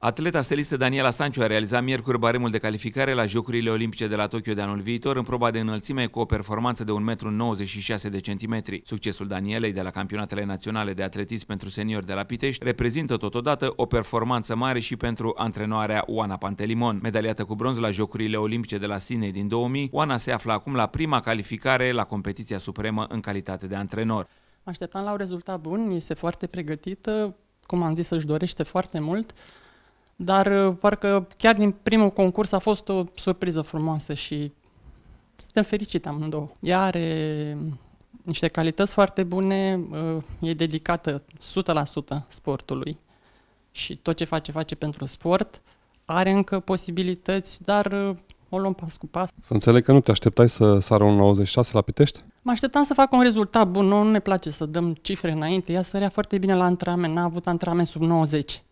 Atleta stelistă Daniela Stanciu a realizat miercuri baremul de calificare la Jocurile Olimpice de la Tokyo de anul viitor în proba de înălțime cu o performanță de 1,96 m. Succesul Danielei de la campionatele naționale de atletism pentru seniori de la Pitești reprezintă totodată o performanță mare și pentru antrenoarea Oana Pantelimon. Medaliată cu bronz la Jocurile Olimpice de la Sinei din 2000, Oana se află acum la prima calificare la competiția supremă în calitate de antrenor. Așteptam la un rezultat bun, este foarte pregătită, cum am zis, își dorește foarte mult. Dar uh, parcă chiar din primul concurs a fost o surpriză frumoasă și suntem fericite amândouă. Ea are niște calități foarte bune, uh, e dedicată 100% sportului și tot ce face, face pentru sport. Are încă posibilități, dar uh, o luăm pas cu pas. Să înțeleg că nu te așteptai să sară un 96 la Pitești? Mă așteptam să fac un rezultat bun, nu, nu ne place să dăm cifre înainte. Ea sărea foarte bine la antrenament, n-a avut antrenament sub 90.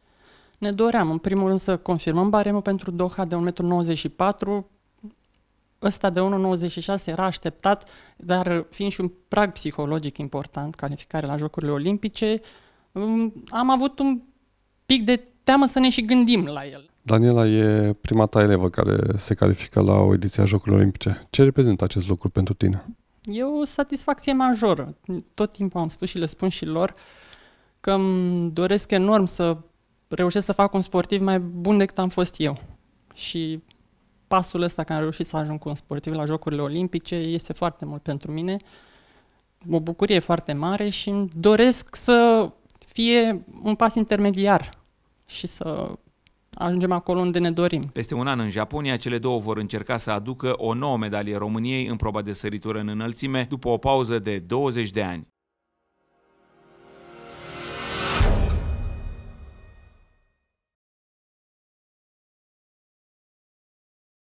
Ne doream, în primul rând, să confirmăm baremul pentru Doha de 1,94 m. Ăsta de 1,96 era așteptat, dar fiind și un prag psihologic important, calificare la Jocurile Olimpice, mm, am avut un pic de teamă să ne și gândim la el. Daniela e prima ta elevă care se califică la o ediție a Jocurilor Olimpice. Ce reprezintă acest lucru pentru tine? E o satisfacție majoră. Tot timpul am spus și le spun și lor că îmi doresc enorm să reușesc să fac un sportiv mai bun decât am fost eu. Și pasul ăsta că am reușit să ajung cu un sportiv la Jocurile Olimpice este foarte mult pentru mine. O bucurie foarte mare și îmi doresc să fie un pas intermediar și să ajungem acolo unde ne dorim. Peste un an în Japonia, cele două vor încerca să aducă o nouă medalie României în proba de săritură în înălțime după o pauză de 20 de ani.